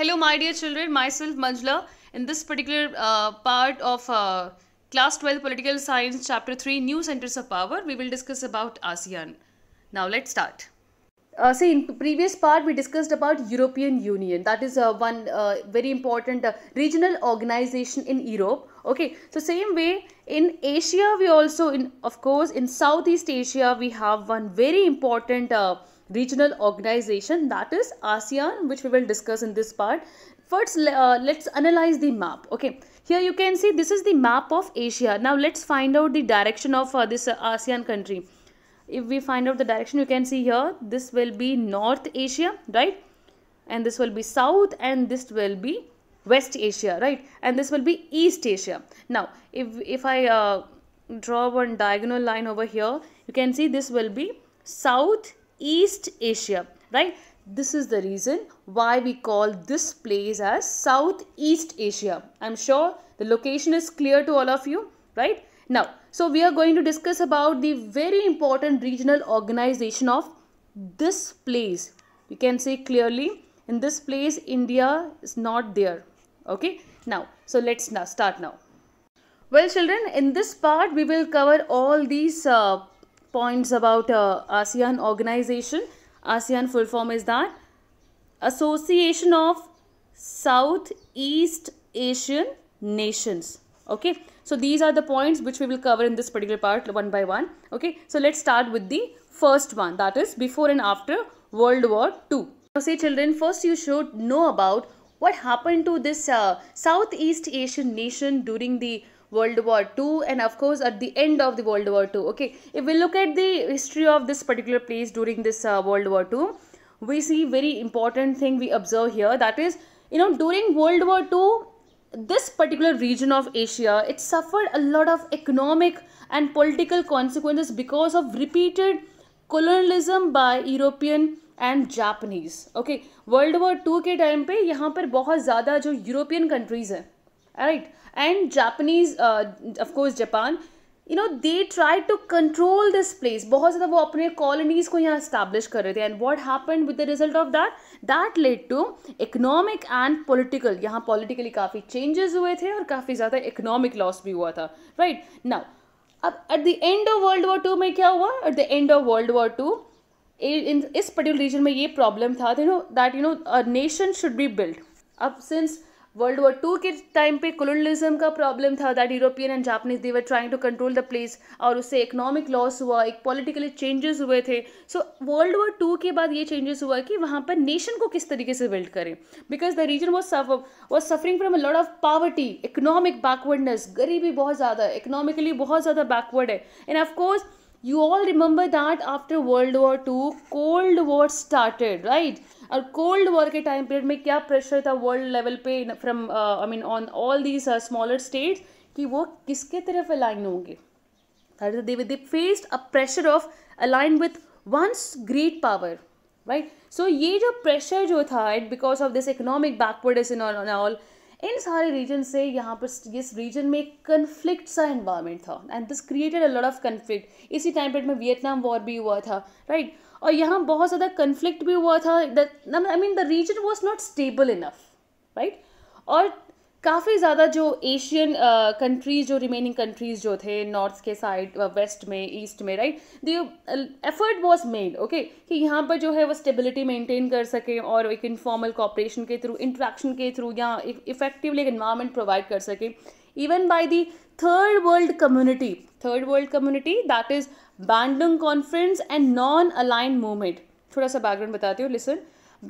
Hello my dear children, myself Manjula. In this particular uh, part of uh, class 12 political science chapter 3 new centers of power we will discuss about ASEAN. Now let's start. Uh, see in previous part we discussed about European Union that is uh, one uh, very important uh, regional organization in Europe. Okay so same way in Asia we also in of course in Southeast Asia we have one very important regional organization that is ASEAN which we will discuss in this part. First uh, let's analyze the map. Okay here you can see this is the map of Asia. Now let's find out the direction of uh, this uh, ASEAN country. If we find out the direction you can see here this will be North Asia right and this will be South and this will be West Asia right and this will be East Asia. Now if, if I uh, draw one diagonal line over here you can see this will be South East Asia, right? This is the reason why we call this place as Southeast Asia. I'm sure the location is clear to all of you, right? Now, so we are going to discuss about the very important regional organization of this place. You can say clearly, in this place, India is not there, okay? Now, so let's now start now. Well, children, in this part, we will cover all these uh, points about uh, ASEAN organization. ASEAN full form is that Association of Southeast Asian Nations. Okay, so these are the points which we will cover in this particular part one by one. Okay, so let's start with the first one that is before and after World War II. Now say children, first you should know about what happened to this uh, Southeast Asian nation during the World War II and of course at the end of the World War II. Okay, if we look at the history of this particular place during this uh, World War II, we see very important thing we observe here that is, you know, during World War II, this particular region of Asia, it suffered a lot of economic and political consequences because of repeated colonialism by European Japanese. Okay, World War war two के time पे यहाँ पर बहुत ज़्यादा जो European countries हैं right and japanese uh, of course japan you know they tried to control this place bahut zyada wo apne colonies ko yahan establish kar rahe the and what happened with the result of that that led to economic and political yahan politically काफी changes हुए थे और काफी ज्यादा economic loss भी हुआ था right now at the end of world war II, में क्या हुआ at the end of world war 2 in this particular region, there a problem that, you know, that you know, a nation should be built. Now, since world war two के time पे colonialism का problem था that European and Japanese were trying to control the place और उससे economic loss हुआ एक politically changes हुए थे सो वर्ल्ड वॉर टू के बाद ये चेंजेस हुआ कि वहाँ पर नेशन को किस तरीके से बिल्ड करें because the region was was suffering from a lot of poverty economic backwardness गरीबी बहुत ज़्यादा इकोनॉमिकली बहुत ज़्यादा बैकवर्ड है and of course you all remember that after world war two cold war started right और कोल्ड वॉर के time period में क्या प्रेशर था वर्ल्ड लेवल पे from I mean on all these smaller states कि वो किसके तरफ अलाइन होंगे faced a pressure of align with once great power right so ये जो प्रेशर जो था it because of this economic backward is in all इन सारे रीजन से यहाँ पर इस रीजन में एक कन्फ्लिक्ट सा इन्वायरमेंट था and this created a lot of conflict इसी टाइम पीरियड में वियतनाम वॉर भी हुआ था राइट right? और यहाँ बहुत ज़्यादा कन्फ्लिक्ट भी हुआ था I mean the region was not stable enough right और काफ़ी ज़्यादा जो एशियन कंट्रीज़ uh, जो रिमेनिंग कंट्रीज़ जो थे नॉर्थ के साइड वेस्ट uh, में ईस्ट में right the effort was made okay कि यहाँ पर जो है वो स्टेबिलिटी मेंटेन कर सकें और एक इनफॉर्मल कॉपरेशन के थ्रू इंट्रैक्शन के थ्रू या इफेक्टिवली e-, एक इन्वायरमेंट प्रोवाइड कर सकें even by the third world community third world community that is bandung conference and non align movement थोड़ा सा बैकग्राउंड बताती हूँ listen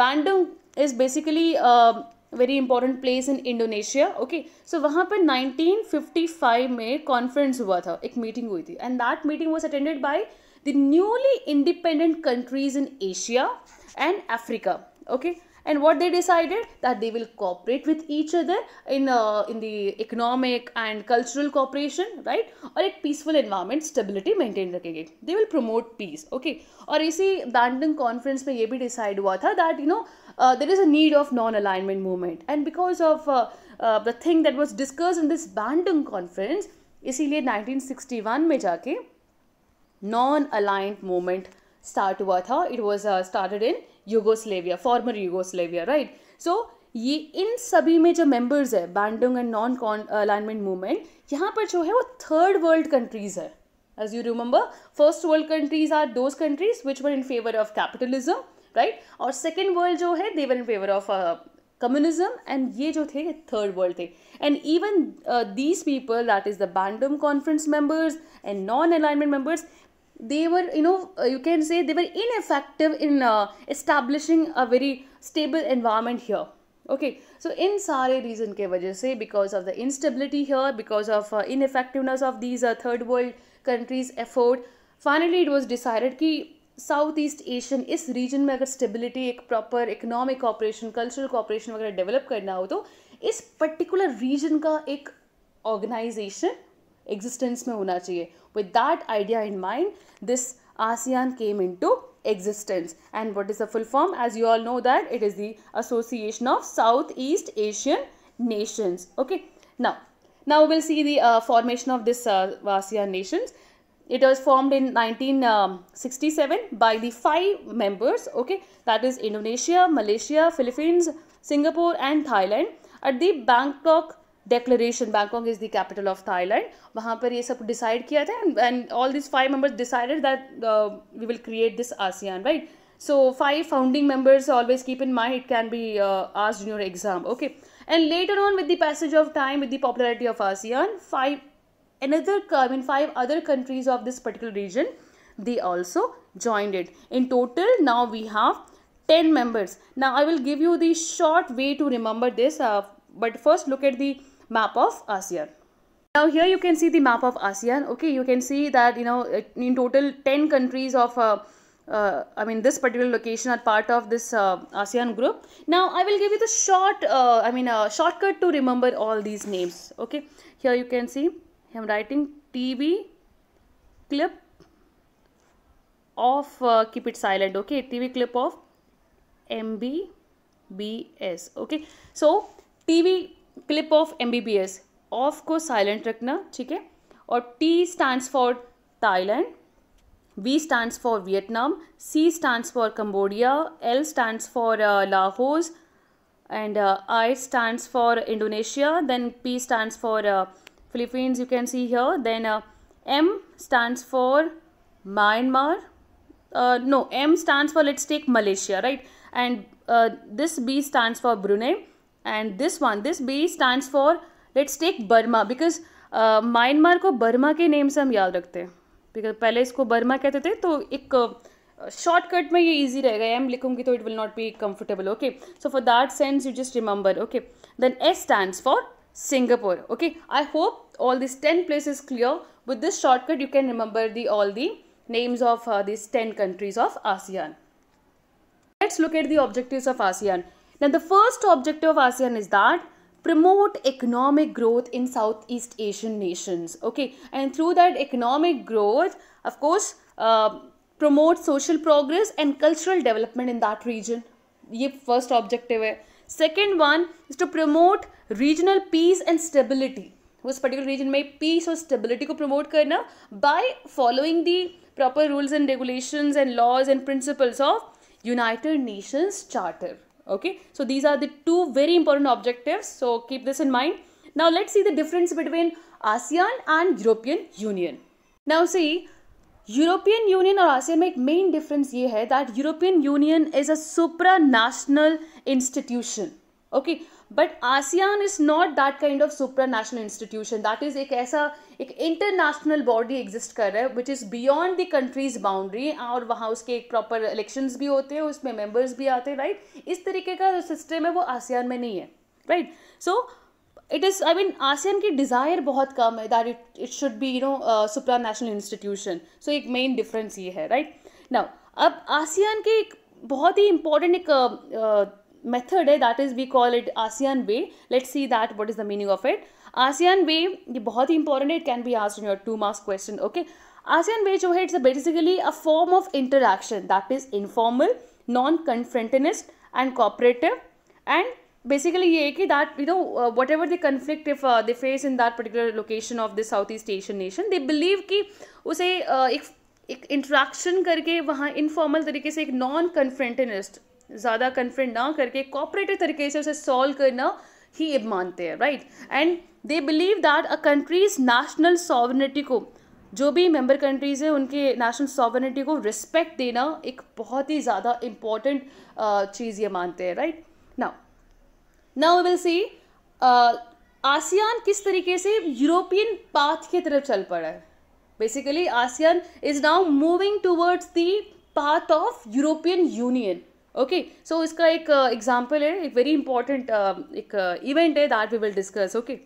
Bandung is basically very important place in Indonesia okay so वहाँ पर nineteen fifty five में conference हुआ था एक मीटिंग हुई थी and that meeting was attended by the newly independent countries in Asia and Africa okay and what they decided that they will cooperate with each other in in the economic and cultural cooperation right और एक peaceful environment stability maintain रखेंगे they will promote peace okay और इसी बैंडन conference में ये भी decide हुआ था that you know uh, there is a need of non-alignment movement and because of uh, uh, the thing that was discussed in this Bandung conference इसीलिए 1961 में जाके नॉन अलाइंट मूवमेंट स्टार्ट हुआ था it was started in Yugoslavia former Yugoslavia right so ये इन सभी में जो मेंबर्स है Bandung and non alignment movement यहाँ पर जो है वो थर्ड वर्ल्ड कंट्रीज है as you remember first world countries are those countries which were in favour of capitalism right और सेकेंड वर्ल्ड जो है they were in favour of communism and ये जो थे थर्ड वर्ल्ड थे and even these people that is the Bandung conference members and non alignment members they were you know you can say they were ineffective in establishing a very stable environment here okay so इन सारे region के वजह से because of the instability here because of ineffectiveness of these third world countries effort finally it was decided कि south east Asian इस region में अगर stability एक proper economic operation cultural cooperation वगैरह डेवलप करना हो तो इस पर्टिकुलर रीजन का एक ऑर्गेनाइजेशन एग्जिस्टेंस में होना चाहिए with that idea in mind this ASEAN came into existence and what is the full form as you all know that it is the Association of South east Asian Nations okay now now will see the formation of this ASEAN nations it was formed in 1967 um, by the five members okay that is indonesia malaysia philippines singapore and thailand at the bangkok declaration bangkok is the capital of thailand wahan par ye sab decide kiya tha and, and all these five members decided that uh, we will create this asean right so five founding members always keep in mind it can be uh, asked in your exam okay and later on with the passage of time with the popularity of asean five another, uh, I mean five other countries of this particular region, they also joined it. In total, now we have 10 members. Now I will give you the short way to remember this, uh, but first look at the map of ASEAN. Now here you can see the map of ASEAN. Okay, you can see that, you know, in total 10 countries of uh, uh, I mean this particular location are part of this uh, ASEAN group. Now I will give you the short, uh, I mean a uh, shortcut to remember all these names. Okay, here you can see I am writing TV clip of uh, keep it silent clip of clip of MBBS okay so TV clip of MBBS of को silent रखना ठीक है और T stands for Thailand V stands for Vietnam C stands for Cambodia L stands for Laos and I stands for Indonesia then P stands for Philippines you can see here then uh, M stands for Myanmar uh, no M stands for let's take Malaysia right and uh, this B stands for Brunei and this one this B stands for let's take Burma because uh, को Burma के name से हम याद रखते हैं because पहले इसको Burma कहते थे तो एक शॉर्टकट में ये इजी रहेगा एम लिखूंगी तो it will not be comfortable okay so for that sense you just remember okay then S stands for Singapore. Okay, I hope all these 10 places clear. With this shortcut, you can remember the all the names of uh, these 10 countries of ASEAN. Let's look at the objectives of ASEAN. Now, the first objective of ASEAN is that promote economic growth in Southeast Asian nations. Okay, and through that economic growth, of course, uh, promote social progress and cultural development in that region. ये first objective है Second one is to promote regional peace and stability. उस particular region में peace और stability को promote करना by following the proper rules and regulations and laws and principles of United Nations Charter okay so these are the two very important objectives so keep this in mind now let's see the difference between asean and european union now see European Union और आसियान में एक main difference ये है that European Union is a supranational institution okay but ASEAN is not that kind of supranational institution that is एक ऐसा एक international body exist कर रहा है which is beyond the countries boundary और वहाँ उसके एक प्रॉपर इलेक्शंस भी होते हैं उसमें मेंबर्स भी आते हैं राइट right? इस तरीके का जो सिस्टम है वो आसियान में नहीं है right right? So so, it is I mean ASEAN की डिज़ायर बहुत कम है that it it should be you know supranational institution so एक मेन डिफरेंस ये है राइट right? नाउ अब आसियान के एक बहुत ही इंपॉर्टेंट एक मेथड है that is we call it ASEAN way let see that what is the meaning of it ASEAN way ये बहुत ही इंपॉर्टेंट है it can be asked in your two marks question okay ASEAN way जो है it's basically a form of interaction that is informal non confrontationist and cooperative and basically ये कि that you know whatever the conflict if they face in that particular location of the south east Asian nation they believe कि उसे uh, एक एक interaction करके वहाँ informal तरीके से एक नॉन कन्फ्रेंटनिस्ट ज़्यादा कन्फ्रेंट ना करके कॉपरेटिव तरीके से उसे सॉल्व करना ही मानते हैं right and they believe that a countries national sovereignty को जो भी मेंबर कंट्रीज़ हैं उनके नेशनल सॉवनिटी को रिस्पेक्ट देना एक बहुत ही ज़्यादा इम्पॉर्टेंट uh, चीज़ ये मानते हैं right now now will see ASEAN किस तरीके से यूरोपियन पाथ की तरफ चल पड़ा है basically ASEAN is now moving towards the path of European Union okay so इसका एक एग्जाम्पल uh, है एक वेरी इंपॉर्टेंट uh, एक इवेंट uh, है that we will discuss okay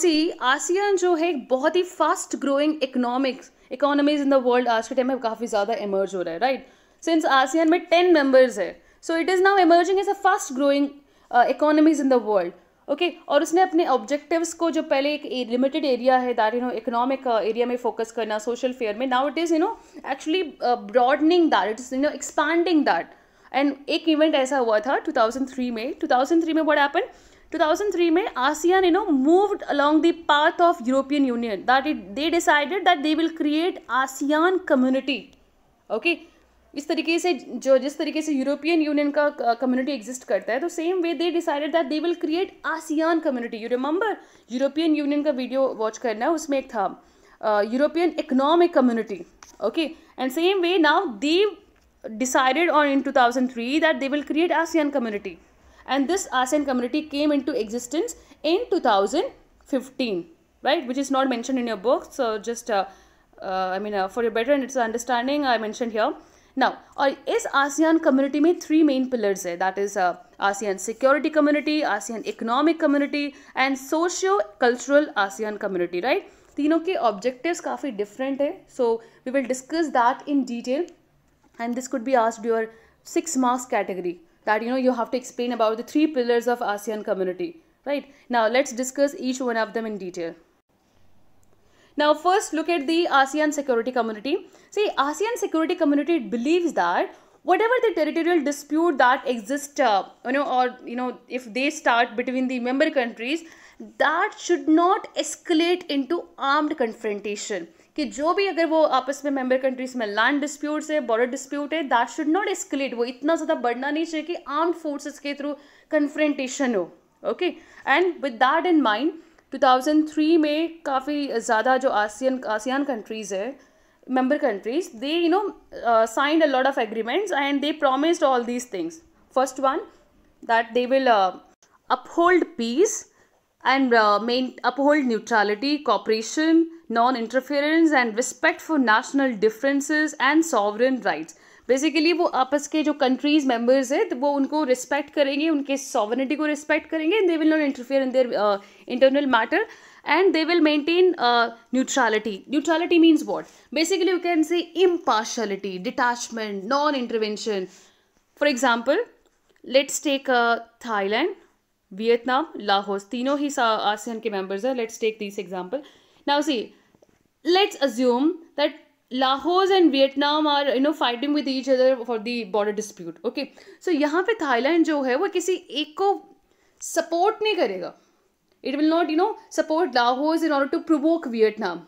see ASEAN जो है बहुत ही fast growing economics economies in the world आज के टाइम में काफ़ी ज़्यादा इमर्ज हो रहा है राइट सिंस आसियान में टेन मेंबर्स है so it is now emerging as a fast growing economies in the world okay और उसने अपने ऑब्जेक्टिव्स को जो पहले एक लिमिटेड एरिया है that you know economic area में फोकस करना सोशल फेयर में now it is you know actually broadening that it is you know expanding that and एक इवेंट ऐसा हुआ था 2003 में 2003 में बड़ा एपन 2003 में ASEAN you know moved along the path of European Union that it they decided that they will create ASEAN community okay इस तरीके से जो जिस तरीके से यूरोपियन यूनियन का कम्युनिटी एग्जिस्ट करता है तो same way they decided that they will create ASEAN community you remember European Union का वीडियो वॉच करना उसमें एक था European economic community okay and same way now they decided on in two thousand three that they will create ASEAN community and this ASEAN community came into existence in two thousand fifteen right which is not mention in your book so just I mean for your better and its understanding I mention your now और इस ASEAN community में three main pillars है that is ASEAN security community ASEAN economic community and socio cultural ASEAN community right तीनों के objectives काफ़ी different है so we will discuss that in detail and this could be asked your six marks category that you know you have to explain about the three pillars of ASEAN community right now let's discuss each one of them in detail Now first look at the ASEAN security community. See ASEAN security community believes that whatever the territorial dispute that exists uh, you know or you know if they start between the member countries that should not escalate into armed confrontation कि जो भी अगर वो आपस में member countries में land disputes है border dispute है दैट शुड नॉट एस्केलेट वो इतना ज़्यादा बढ़ना नहीं चाहिए कि आर्म्ड फोर्सेस के थ्रू कन्फ्रेंटेशन हो okay and with that in mind 2003 में काफ़ी ज़्यादा जो आसियन आसियान कंट्रीज़ है member countries they you know sign a lot of agreements and they promised all these things first one that they will uphold peace and main uphold neutrality cooperation non interference and respect for national differences and sovereign rights basically वो आपस के जो countries members हैं तो वो उनको respect करेंगे उनके सॉवरिटी को रिस्पेक्ट करेंगे they will not interfere in their internal matter and they will maintain neutrality neutrality means what basically you can say impartiality detachment non intervention for example let's take Thailand Vietnam Laos तीनों ही ASEAN के members हैं let's take this example now see let's assume that Laos and Vietnam are you know fighting with each other for the border dispute okay so यहाँ पे Thailand जो है वो किसी एक को सपोर्ट नहीं करेगा it will not you know support Laos in order to provoke Vietnam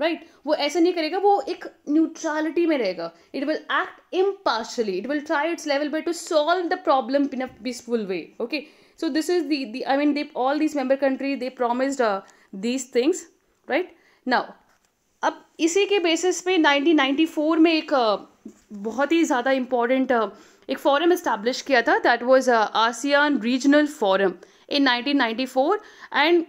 right वो ऐसा नहीं करेगा वो एक न्यूट्रलिटी में रहेगा it will act impartially it will try its level by to solve the problem in a peaceful way okay so this is the, the i mean they all these member country they promised uh, these things right now अब इसी के basis पे 1994 में एक बहुत ही ज़्यादा important एक forum establish किया था that was ASEAN regional forum in 1994 and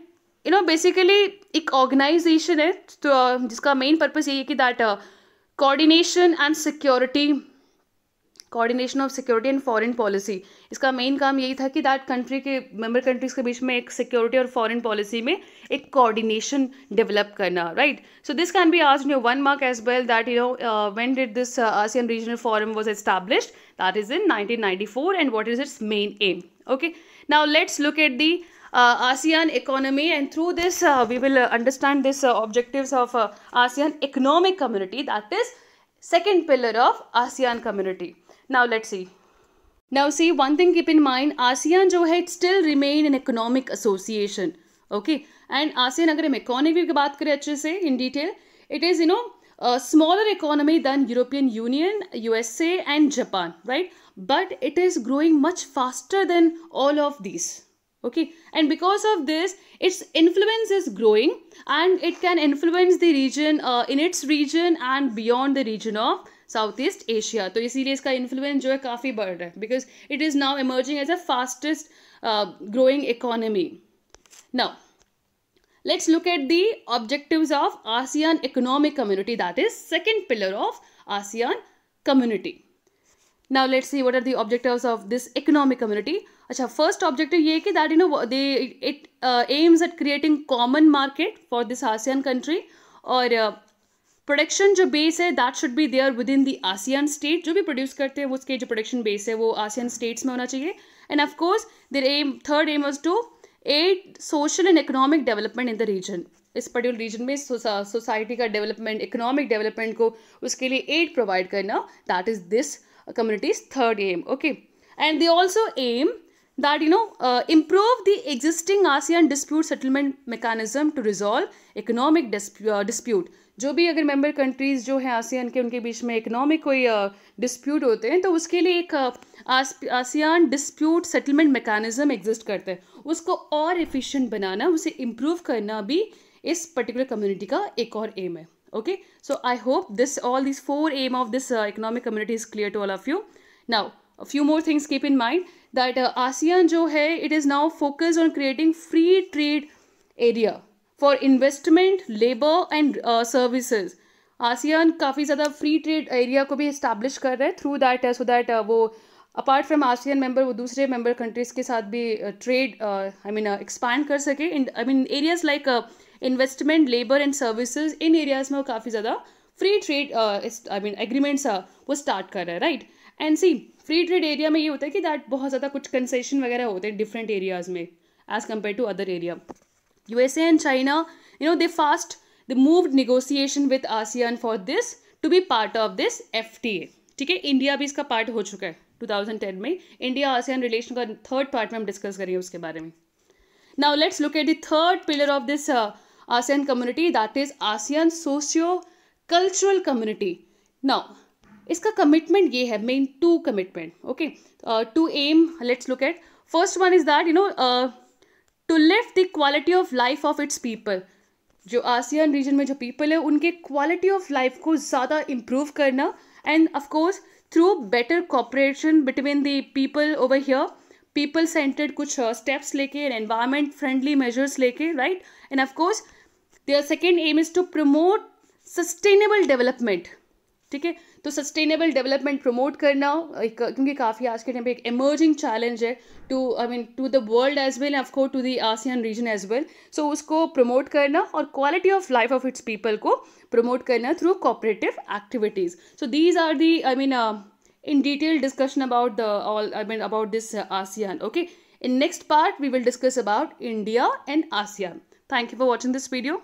you know basically एक ऑर्गेनाइजेशन है तो जिसका मेन पर्पज़ यही है कि that coordination and security coordination of security and foreign policy इसका मेन काम यही था कि दैट कंट्री के मेम्बर कंट्रीज के बीच में एक सिक्योरिटी और फॉरेन पॉलिसी में एक कोऑर्डिनेशन डेवलप करना right so this can be आज you one mark as well that you know when did this ASEAN regional forum was established that is in four and what is its main aim okay now let's look at the ASEAN economy and through this we will understand this objective of ASEAN economic community that is second pillar of ASEAN community Now let's see. Now see one thing keep in mind ASEAN जो है still remain an economic association okay and ASEAN अगर हम economy की बात करें अच्छे actually, in detail it is you know a smaller economy than European Union USA and Japan right but it is growing much faster than all of these okay and because of this its influence is growing and it can influence the region uh, in its region and beyond the region of South East Asia तो इसीलिए इसका influence जो है काफ़ी बढ़ रहा है because it is now emerging as a fastest growing economy now let's look at the objective of ASEAN economic community that is second pillar of ASEAN community now let's see what are the objective of this economic community अच्छा first objective ये कि that you know they it aims at creating common market for this ASEAN country और uh, production जो base है that should be there within the ASEAN state जो भी produce करते हैं उसके जो प्रोडक्शन बेस है वो आसियान स्टेट्स में होना चाहिए and of course their aim third aim was to aid social and economic development in the region इस पर्टिकुलर रीजन में सोसाइटी का डेवलपमेंट इकोनॉमिक डेवलपमेंट को उसके लिए एड प्रोवाइड करना that is this community's third aim okay and they also aim that you know uh, improve the existing ASEAN dispute settlement mechanism to resolve economic dispute, uh, dispute. जो भी अगर member countries जो है ASEAN के उनके बीच में economic कोई dispute uh, होते हैं तो उसके लिए एक ASEAN dispute settlement mechanism exist करते हैं उसको और एफिशिएंट बनाना उसे इम्प्रूव करना भी इस पर्टिकुलर कम्युनिटी का एक और एम है okay so I hope this all this four aim of this economic community is clear to all of you now few more things keep in mind that ASEAN uh, जो है it is now focused on creating free trade area for investment labour and services ASEAN काफ़ी ज़्यादा free trade area को भी establish कर रहा है through that so that वो अपार्ट फ्राम आसियन मेंबर वो दूसरे मेम्बर कंट्रीज़ के साथ भी ट्रेड आई मीन एक्सपैंड कर सके uh, in I mean areas like investment labour and services in areas में वो काफ़ी ज़्यादा free trade I mean agreements वो स्टार्ट कर रहा है right and see free trade area में ये होता है कि दैट बहुत ज़्यादा कुछ कंसेशन वगैरह होते हैं डिफरेंट एरियाज़ में as compare to other area U S and China you know they fast the move negotiation with ASEAN for this to be part of this F T A ठीक है India भी इसका part हो चुका है two thousand ten में India ASEAN relation का third part में हम डिस्कस करेंगे उसके बारे में now let's look at the third pillar of this ASEAN community that is ASEAN socio cultural community now इसका कमिटमेंट ये है main two commitment okay two aim let's look at first one is that you know to lift the quality of life of its people जो ASEAN region में जो people है उनके quality of life को ज़्यादा improve करना and of course through better cooperation between the people over here people centred कुछ steps uh, लेके एंड एनवायरमेंट फ्रेंडली मेजर्स लेके right and of course their second aim is to promote sustainable development ठीक है तो sustainable development promote करना एक क्योंकि काफ़ी आज के टाइम पे एक इमर्जिंग चैलेंज है to I mean to the world as well and course to the ASEAN region as well so उसको प्रमोट करना और quality of life of its people को प्रमोट करना through cooperative activities so these are the I mean in detail discussion about the all I mean about this ASEAN okay in next part we will discuss about India and ASEAN thank you for watching this video